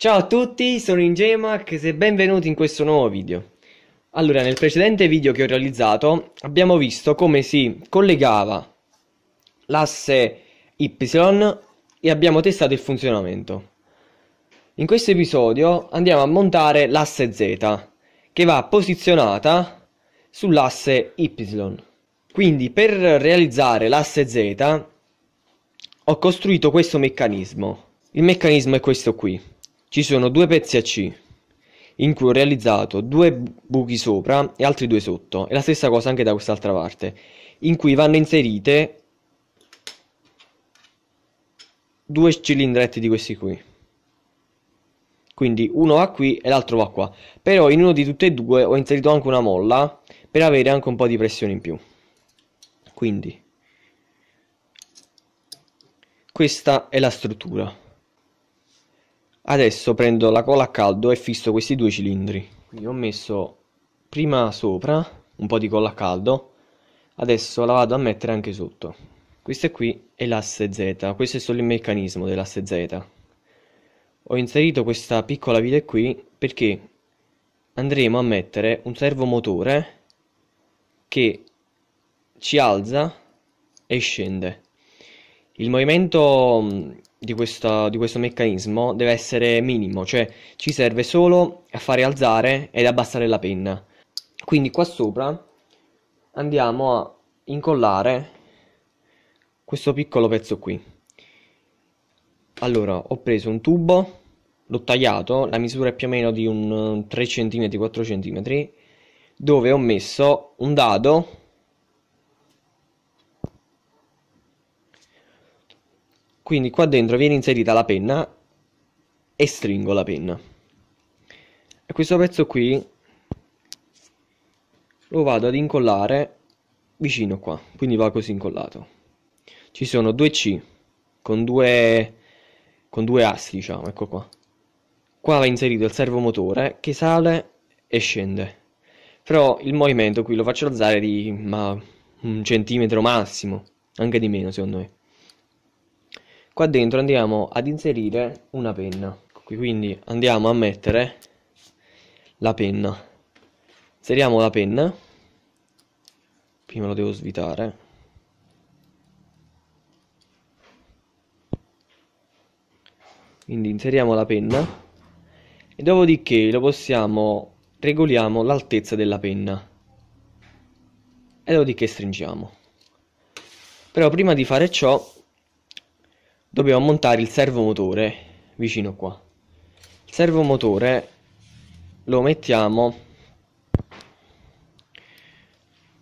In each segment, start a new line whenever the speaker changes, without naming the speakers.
Ciao a tutti, sono Ingemax e benvenuti in questo nuovo video. Allora, nel precedente video che ho realizzato abbiamo visto come si collegava l'asse Y e abbiamo testato il funzionamento. In questo episodio andiamo a montare l'asse Z che va posizionata sull'asse Y. Quindi per realizzare l'asse Z ho costruito questo meccanismo. Il meccanismo è questo qui. Ci sono due pezzi a C, in cui ho realizzato due buchi sopra e altri due sotto, e la stessa cosa anche da quest'altra parte, in cui vanno inserite due cilindretti di questi qui. Quindi uno va qui e l'altro va qua. Però in uno di tutti e due ho inserito anche una molla per avere anche un po' di pressione in più. Quindi questa è la struttura adesso prendo la cola a caldo e fisso questi due cilindri quindi ho messo prima sopra un po' di colla a caldo adesso la vado a mettere anche sotto questo qui è l'asse Z questo è solo il meccanismo dell'asse Z ho inserito questa piccola vite qui perché andremo a mettere un servomotore che ci alza e scende il movimento di, questa, di questo meccanismo deve essere minimo, cioè ci serve solo a fare alzare ed abbassare la penna. Quindi qua sopra andiamo a incollare questo piccolo pezzo qui. Allora, ho preso un tubo, l'ho tagliato, la misura è più o meno di un 3 cm, 4 cm, dove ho messo un dado Quindi qua dentro viene inserita la penna e stringo la penna. E questo pezzo qui lo vado ad incollare vicino qua, quindi va così incollato. Ci sono due C con due, con due assi, diciamo, ecco qua. Qua va inserito il servomotore che sale e scende. Però il movimento qui lo faccio alzare di ma, un centimetro massimo, anche di meno secondo me qua dentro andiamo ad inserire una penna quindi andiamo a mettere la penna inseriamo la penna prima lo devo svitare quindi inseriamo la penna e dopodiché lo possiamo regoliamo l'altezza della penna e dopodiché stringiamo però prima di fare ciò dobbiamo montare il servomotore vicino qua il servomotore lo mettiamo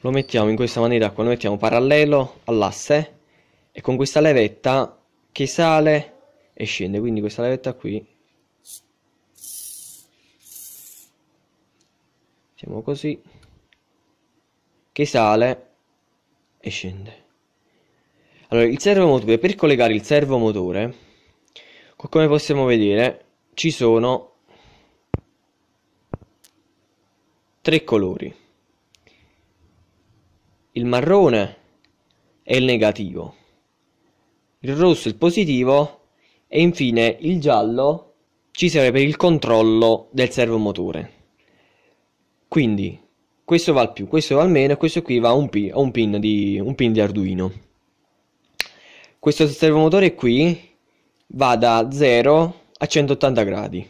lo mettiamo in questa maniera qua lo mettiamo parallelo all'asse e con questa levetta che sale e scende quindi questa levetta qui siamo così che sale e scende allora, il servomotore, per collegare il servomotore, come possiamo vedere, ci sono tre colori. Il marrone è il negativo, il rosso è il positivo e infine il giallo ci serve per il controllo del servomotore. Quindi questo va al più, questo va al meno e questo qui va a un, pin, a un pin di, un pin di Arduino questo servomotore qui va da 0 a 180 gradi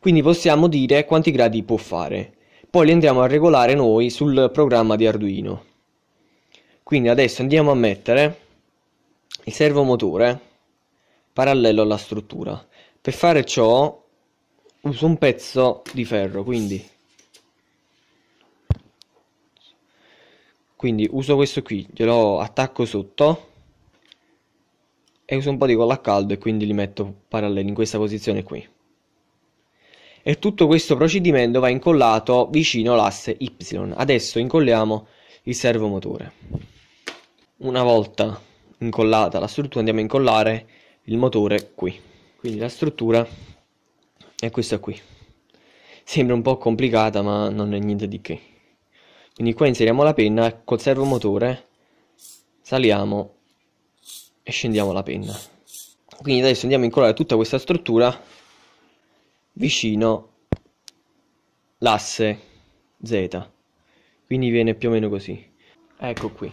quindi possiamo dire quanti gradi può fare poi li andiamo a regolare noi sul programma di Arduino quindi adesso andiamo a mettere il servomotore parallelo alla struttura per fare ciò uso un pezzo di ferro quindi quindi uso questo qui glielo attacco sotto e uso un po' di colla a caldo e quindi li metto paralleli in questa posizione qui e tutto questo procedimento va incollato vicino all'asse Y adesso incolliamo il servomotore una volta incollata la struttura andiamo a incollare il motore qui quindi la struttura è questa qui sembra un po' complicata ma non è niente di che quindi qua inseriamo la penna col servomotore saliamo e scendiamo la penna quindi adesso andiamo a incollare tutta questa struttura vicino l'asse Z quindi viene più o meno così ecco qui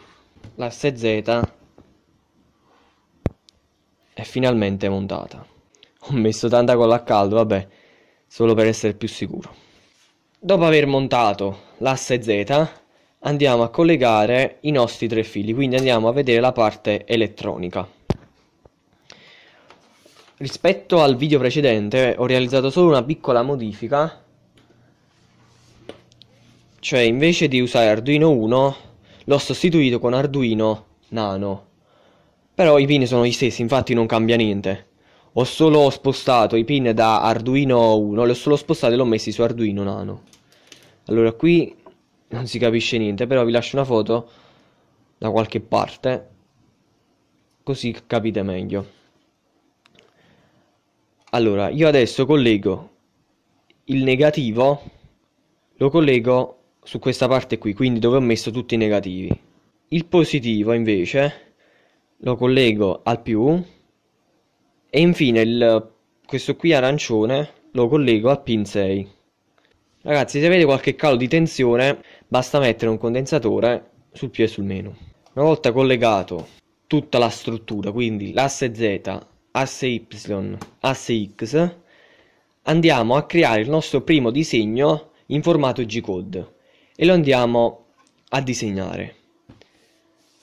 l'asse Z è finalmente montata ho messo tanta colla a caldo vabbè solo per essere più sicuro dopo aver montato l'asse Z andiamo a collegare i nostri tre fili, quindi andiamo a vedere la parte elettronica. Rispetto al video precedente ho realizzato solo una piccola modifica, cioè invece di usare Arduino 1 l'ho sostituito con Arduino Nano. Però i pin sono gli stessi, infatti non cambia niente. Ho solo spostato i pin da Arduino 1, li ho solo spostati e li ho messi su Arduino Nano. Allora qui non si capisce niente, però vi lascio una foto da qualche parte così capite meglio. Allora, io adesso collego il negativo, lo collego su questa parte qui, quindi dove ho messo tutti i negativi. Il positivo invece lo collego al più e infine il, questo qui arancione lo collego al pin 6. Ragazzi, se avete qualche calo di tensione basta mettere un condensatore sul più e sul meno. Una volta collegato tutta la struttura, quindi l'asse Z, asse Y, asse X, andiamo a creare il nostro primo disegno in formato G-code e lo andiamo a disegnare.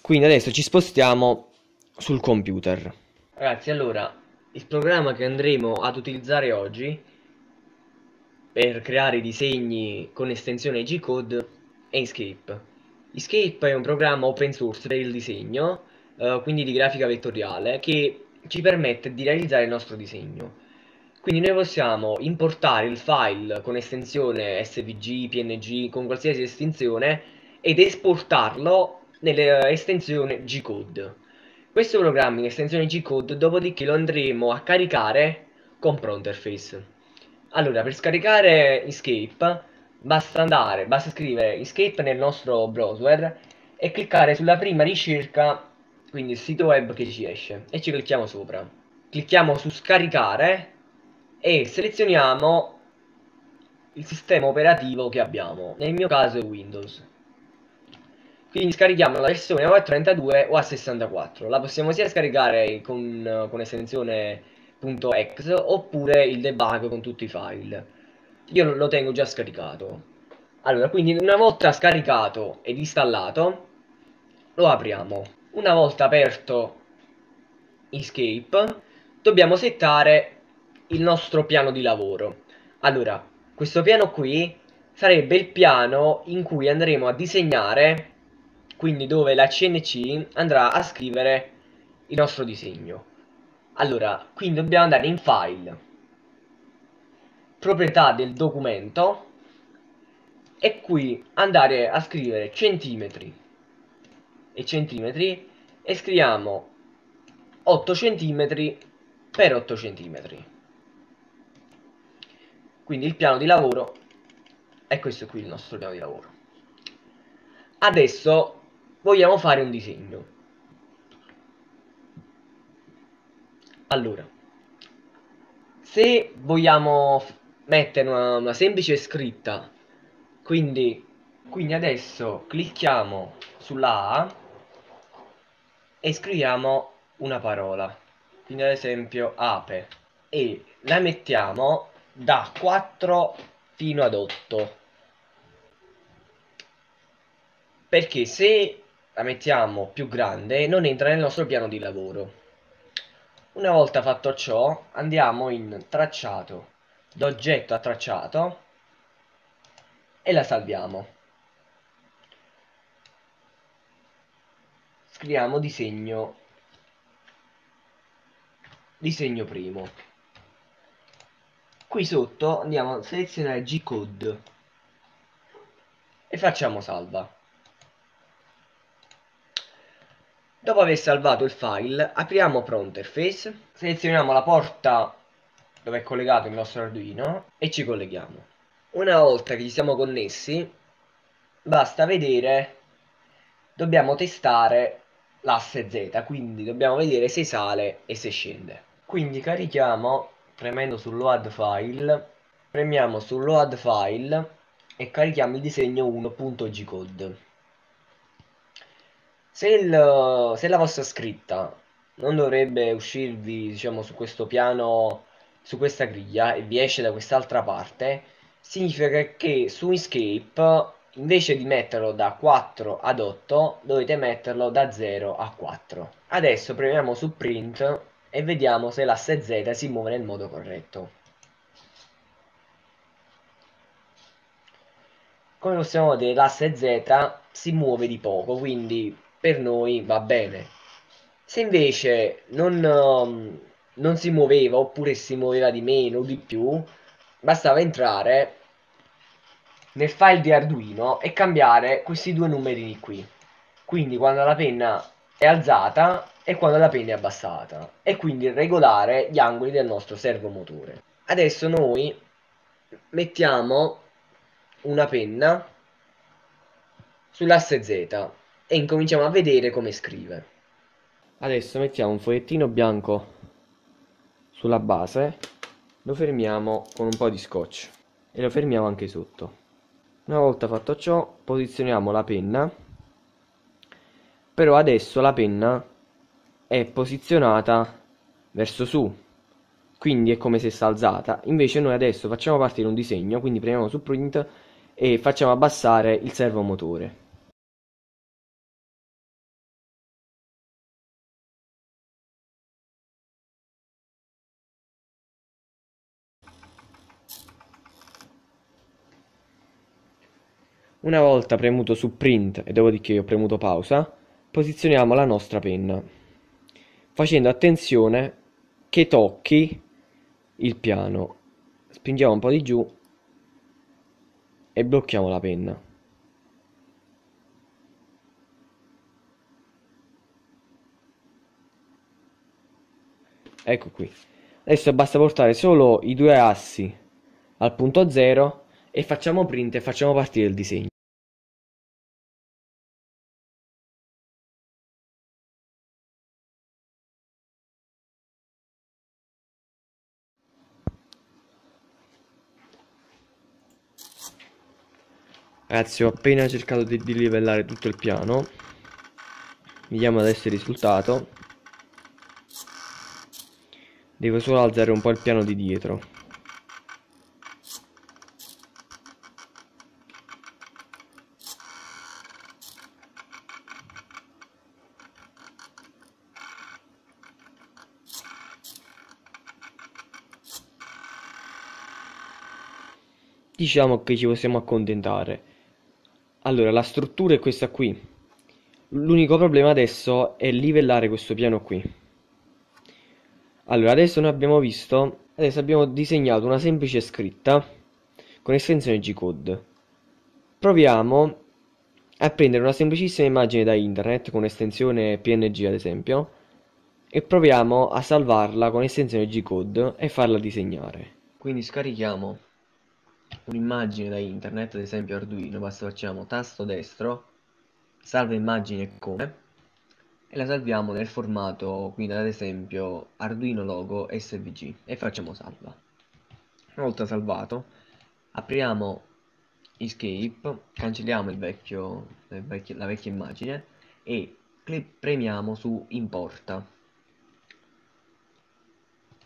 Quindi adesso ci spostiamo sul computer. Ragazzi, allora, il programma che andremo ad utilizzare oggi per creare disegni con estensione G-code Inkscape. Inkscape è un programma open source per il disegno, eh, quindi di grafica vettoriale, che ci permette di realizzare il nostro disegno. Quindi noi possiamo importare il file con estensione svg, png, con qualsiasi estensione ed esportarlo nell'estensione eh, G-code. Questo programma in estensione G-code dopodiché lo andremo a caricare con Pronterface. Allora, per scaricare Escape basta andare, basta scrivere escape nel nostro browser e cliccare sulla prima ricerca, quindi il sito web che ci esce e ci clicchiamo sopra. Clicchiamo su scaricare e selezioniamo il sistema operativo che abbiamo, nel mio caso è Windows. Quindi scarichiamo la versione o a 32 o a 64. La possiamo sia scaricare con, con estensione .exe oppure il debug con tutti i file io lo tengo già scaricato. Allora, quindi una volta scaricato ed installato, lo apriamo. Una volta aperto Escape, dobbiamo settare il nostro piano di lavoro. Allora, questo piano qui sarebbe il piano in cui andremo a disegnare, quindi dove la CNC andrà a scrivere il nostro disegno. Allora, quindi dobbiamo andare in File, proprietà del documento e qui andare a scrivere centimetri e centimetri e scriviamo 8 centimetri per 8 centimetri quindi il piano di lavoro è questo qui il nostro piano di lavoro adesso vogliamo fare un disegno allora se vogliamo mettere una, una semplice scritta quindi, quindi adesso clicchiamo sulla A e scriviamo una parola quindi ad esempio ape e la mettiamo da 4 fino ad 8 perché se la mettiamo più grande non entra nel nostro piano di lavoro una volta fatto ciò andiamo in tracciato l'oggetto a tracciato e la salviamo. Scriviamo disegno, disegno primo. Qui sotto andiamo a selezionare G-Code e facciamo salva. Dopo aver salvato il file, apriamo Prompt Interface, selezioniamo la porta dove è collegato il nostro Arduino e ci colleghiamo. Una volta che ci siamo connessi, basta vedere, dobbiamo testare l'asse Z, quindi dobbiamo vedere se sale e se scende. Quindi carichiamo, premendo su Load File, premiamo su Load File e carichiamo il disegno 1.gcode. Se, il, se la vostra scritta non dovrebbe uscirvi diciamo su questo piano su questa griglia e vi esce da quest'altra parte, significa che su Inkscape invece di metterlo da 4 ad 8 dovete metterlo da 0 a 4. Adesso premiamo su print e vediamo se l'asse Z si muove nel modo corretto. Come possiamo vedere l'asse Z si muove di poco, quindi per noi va bene. Se invece non non si muoveva oppure si muoveva di meno o di più, bastava entrare nel file di Arduino e cambiare questi due numerini qui. Quindi quando la penna è alzata e quando la penna è abbassata e quindi regolare gli angoli del nostro servomotore. Adesso noi mettiamo una penna sull'asse Z e incominciamo a vedere come scrive. Adesso mettiamo un fogliettino bianco sulla base lo fermiamo con un po' di scotch e lo fermiamo anche sotto. Una volta fatto ciò posizioniamo la penna, però adesso la penna è posizionata verso su, quindi è come se si alzata. Invece noi adesso facciamo partire un disegno, quindi premiamo su print e facciamo abbassare il servomotore. Una volta premuto su print e dopodiché ho premuto pausa, posizioniamo la nostra penna facendo attenzione che tocchi il piano. Spingiamo un po' di giù e blocchiamo la penna. Ecco qui. Adesso basta portare solo i due assi al punto 0 e facciamo print e facciamo partire il disegno. Ragazzi ho appena cercato di, di livellare tutto il piano Vediamo adesso il risultato Devo solo alzare un po' il piano di dietro Diciamo che ci possiamo accontentare allora, la struttura è questa qui. L'unico problema adesso è livellare questo piano qui. Allora, adesso noi abbiamo visto, adesso abbiamo disegnato una semplice scritta con estensione G-code. Proviamo a prendere una semplicissima immagine da internet con estensione PNG ad esempio e proviamo a salvarla con estensione G-code e farla disegnare. Quindi scarichiamo un'immagine da internet, ad esempio Arduino, basta facciamo tasto destro, salva immagine come, e la salviamo nel formato, quindi ad esempio Arduino logo svg, e facciamo salva. Una volta salvato, apriamo Escape, cancelliamo vecchio, vecchio, la vecchia immagine e premiamo su Importa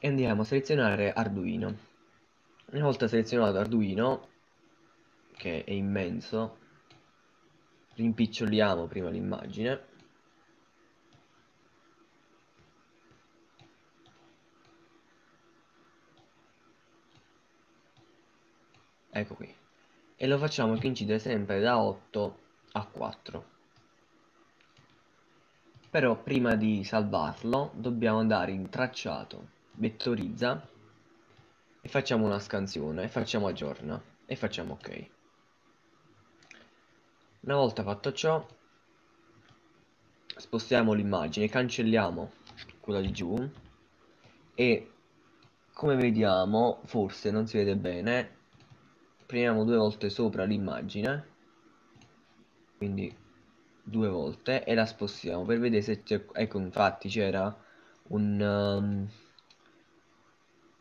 e andiamo a selezionare Arduino una volta selezionato Arduino, che è immenso, rimpiccioliamo prima l'immagine. Ecco qui. E lo facciamo coincidere sempre da 8 a 4. Però prima di salvarlo dobbiamo andare in tracciato, vettorizza e facciamo una scansione facciamo aggiorna e facciamo ok una volta fatto ciò spostiamo l'immagine cancelliamo quella di giù e come vediamo forse non si vede bene premiamo due volte sopra l'immagine quindi due volte e la spostiamo per vedere se c'è, ecco infatti c'era un um,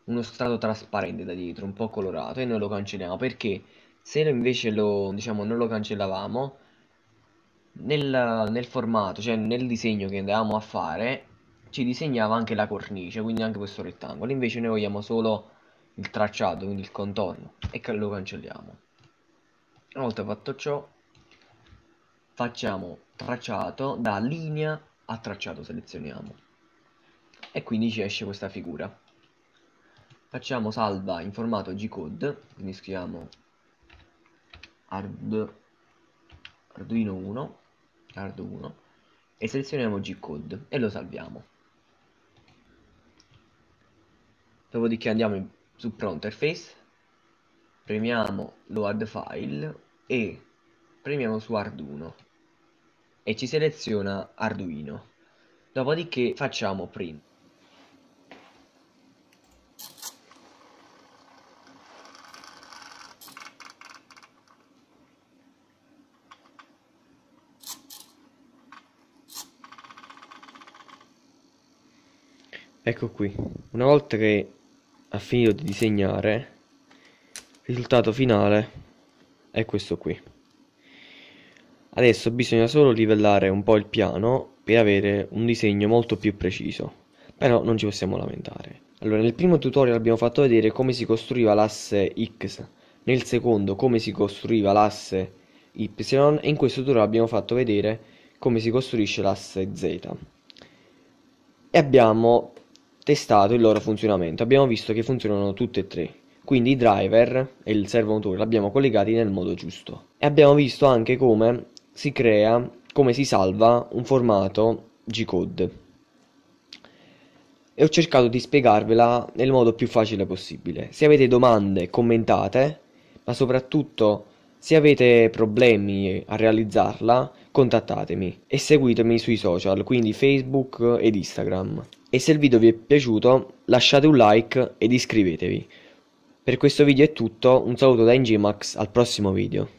uno strato trasparente da dietro, un po' colorato, e noi lo cancelliamo perché se invece lo, diciamo, non lo cancellavamo, nel, nel, formato, cioè nel disegno che andavamo a fare, ci disegnava anche la cornice, quindi anche questo rettangolo. Invece noi vogliamo solo il tracciato, quindi il contorno, e lo cancelliamo. Una volta fatto ciò, facciamo tracciato da linea a tracciato selezioniamo e quindi ci esce questa figura facciamo salva in formato G-code, quindi scriviamo hard, Arduino 1, hard 1 e selezioniamo G-code e lo salviamo. Dopodiché andiamo in, su Pro Interface, premiamo Load File e premiamo su Arduino e ci seleziona Arduino. Dopodiché facciamo print. ecco qui una volta che ha finito di disegnare il risultato finale è questo qui adesso bisogna solo livellare un po' il piano per avere un disegno molto più preciso però non ci possiamo lamentare allora nel primo tutorial abbiamo fatto vedere come si costruiva l'asse X nel secondo come si costruiva l'asse Y e in questo tutorial abbiamo fatto vedere come si costruisce l'asse Z e abbiamo testato il loro funzionamento. Abbiamo visto che funzionano tutte e tre. Quindi i driver e il servomotore l'abbiamo collegati nel modo giusto. E abbiamo visto anche come si crea, come si salva un formato G-code. E ho cercato di spiegarvela nel modo più facile possibile. Se avete domande, commentate, ma soprattutto se avete problemi a realizzarla, contattatemi e seguitemi sui social, quindi Facebook ed Instagram. E se il video vi è piaciuto lasciate un like ed iscrivetevi. Per questo video è tutto, un saluto da NGMAX, al prossimo video.